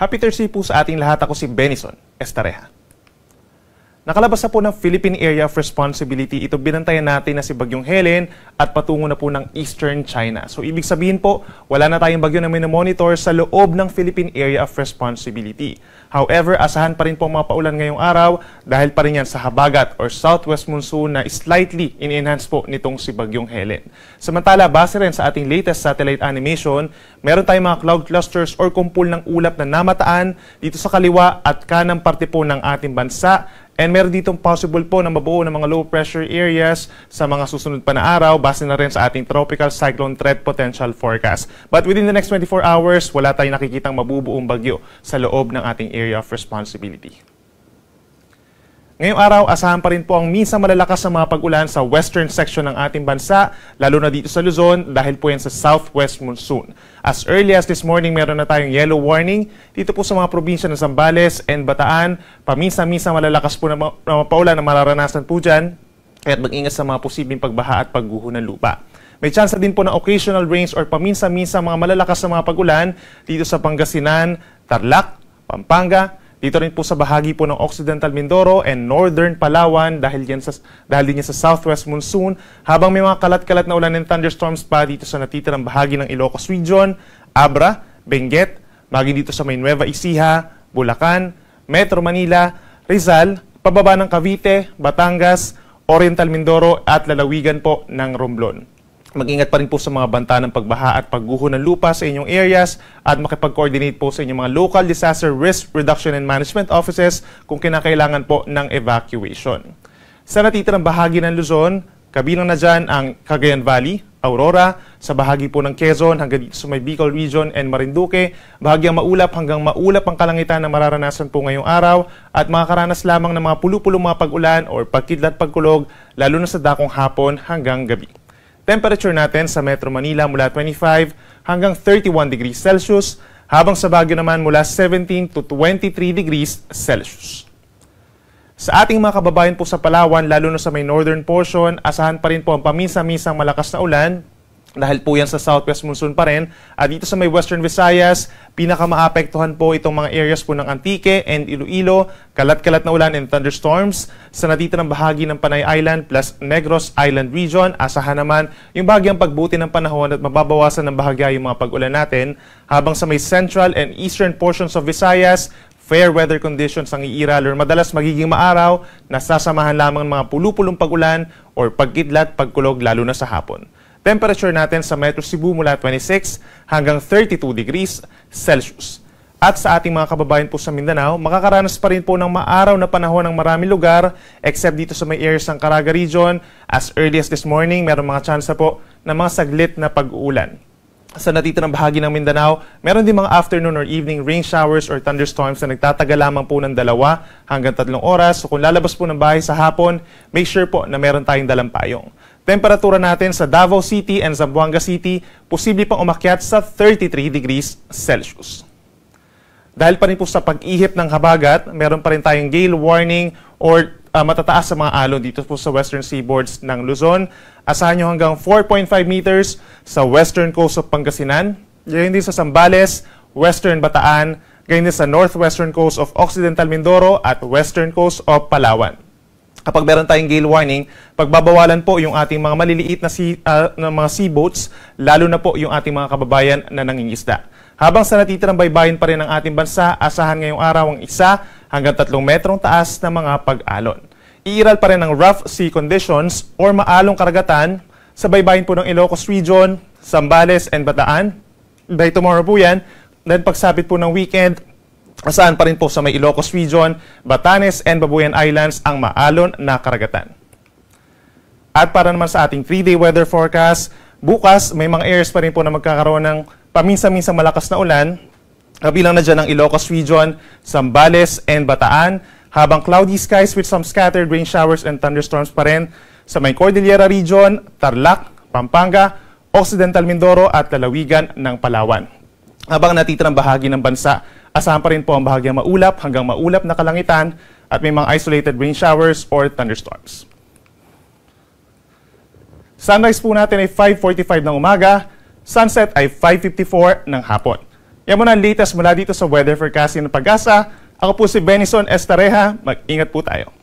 Happy Thursday po sa ating lahat. Ako si Benison Estareha. Nakalabas na po ng Philippine Area of Responsibility. Ito binantayan natin na si Bagyong Helen at patungo na po ng Eastern China. So ibig sabihin po, wala na tayong bagyo na monitor sa loob ng Philippine Area of Responsibility. However, asahan pa rin po mga paulan ngayong araw dahil pa rin yan sa habagat or southwest monsoon na slightly in-enhance po nitong si Bagyong Helen. Samantala, base rin sa ating latest satellite animation, meron tayong mga cloud clusters or kumpul ng ulap na namataan dito sa kaliwa at kanang parte po ng ating bansa And meron ditong possible po na mabuo ng mga low pressure areas sa mga susunod pa na araw base na rin sa ating tropical cyclone threat potential forecast. But within the next 24 hours, wala tayong nakikitang mabubuong bagyo sa loob ng ating area of responsibility. Ngayong araw, asahan pa rin po ang minsan malalakas na mga pag-ulan sa western section ng ating bansa, lalo na dito sa Luzon dahil po yan sa southwest monsoon. As early as this morning, meron na tayong yellow warning dito po sa mga probinsya ng Zambales and Bataan. Paminsan-minsan malalakas po na, ma- na na mararanasan po dyan, kaya't mag-ingat sa mga posibleng pagbaha at pagguho ng lupa. May chance din po na occasional rains or paminsan-minsan mga malalakas na mga pag-ulan dito sa Pangasinan, Tarlac, Pampanga, dito rin po sa bahagi po ng Occidental Mindoro and Northern Palawan dahil, yan sa, dahil din yan sa southwest monsoon. Habang may mga kalat-kalat na ulan and thunderstorms pa dito sa natitirang bahagi ng Ilocos Region, Abra, Benguet, maging dito sa Maynueva Ecija, Bulacan, Metro Manila, Rizal, pababa ng Cavite, Batangas, Oriental Mindoro at lalawigan po ng Romblon. Mag-ingat pa rin po sa mga banta ng pagbaha at pagguho ng lupa sa inyong areas at makipag-coordinate po sa inyong mga local disaster risk reduction and management offices kung kinakailangan po ng evacuation. Sa natitirang bahagi ng Luzon, kabilang na dyan ang Cagayan Valley, Aurora, sa bahagi po ng Quezon hanggang dito sa may Bicol Region and Marinduque, bahagyang maulap hanggang maulap ang kalangitan na mararanasan po ngayong araw at makakaranas lamang ng mga pulupulong mga pag-ulan or pagkidlat pagkulog lalo na sa dakong hapon hanggang gabi temperature natin sa Metro Manila mula 25 hanggang 31 degrees Celsius, habang sa Baguio naman mula 17 to 23 degrees Celsius. Sa ating mga kababayan po sa Palawan, lalo na sa may northern portion, asahan pa rin po ang paminsa-minsang malakas na ulan dahil po yan sa southwest monsoon pa rin. At dito sa may western Visayas, Pinakamaapektuhan po itong mga areas po ng Antique and Iloilo, kalat-kalat na ulan and thunderstorms sa natitirang bahagi ng Panay Island plus Negros Island region. Asahan naman yung bagyang pagbuti ng panahon at mababawasan ng bahagya yung mga pag-ulan natin. Habang sa may central and eastern portions of Visayas, fair weather conditions ang iiral or madalas magiging maaraw, nasasamahan lamang mga pulupulong pag-ulan or pagkidlat, pagkulog lalo na sa hapon temperature natin sa Metro Cebu mula 26 hanggang 32 degrees Celsius. At sa ating mga kababayan po sa Mindanao, makakaranas pa rin po ng maaraw na panahon ng maraming lugar except dito sa may areas ng Caraga region. As early as this morning, meron mga chance po na mga saglit na pag-uulan. Sa natitirang bahagi ng Mindanao, meron din mga afternoon or evening rain showers or thunderstorms na nagtatagal lamang po ng dalawa hanggang tatlong oras. So kung lalabas po ng bahay sa hapon, make sure po na meron tayong dalampayong. Temperatura natin sa Davao City and Zamboanga City posible pang umakyat sa 33 degrees Celsius. Dahil pa rin po sa pag-ihip ng habagat, meron pa rin tayong gale warning or uh, matataas sa mga alon dito po sa western seaboards ng Luzon. Asahan nyo hanggang 4.5 meters sa western coast of Pangasinan. Ganyan din sa Sambales, western Bataan, ganyan din sa northwestern coast of Occidental Mindoro at western coast of Palawan kapag meron tayong gale warning, pagbabawalan po yung ating mga maliliit na, sea, uh, na mga sea boats, lalo na po yung ating mga kababayan na nangingisda. Habang sa natitirang baybayin pa rin ng ating bansa, asahan ngayong araw ang isa hanggang tatlong metrong taas na mga pag-alon. Iiral pa rin ang rough sea conditions or maalong karagatan sa baybayin po ng Ilocos Region, Sambales, and Bataan. By tomorrow po yan, then pagsapit po ng weekend, Asaan pa rin po sa may Ilocos Region, Batanes, and Babuyan Islands ang maalon na karagatan. At para naman sa ating 3-day weather forecast, bukas may mga areas pa rin po na magkakaroon ng paminsa-minsang malakas na ulan, kabilang na dyan ang Ilocos Region, Sambales, and Bataan, habang cloudy skies with some scattered rain showers and thunderstorms pa rin sa may Cordillera Region, Tarlac, Pampanga, Occidental Mindoro at lalawigan ng Palawan. Habang natitirang bahagi ng bansa Asahan pa rin po ang bahagyang maulap hanggang maulap na kalangitan at may mga isolated rain showers or thunderstorms. Sunrise po natin ay 5.45 ng umaga, sunset ay 5.54 ng hapon. Yan muna ang latest mula dito sa Weather forecast ng Pag-asa. Ako po si Benison Estareja. Mag-ingat po tayo.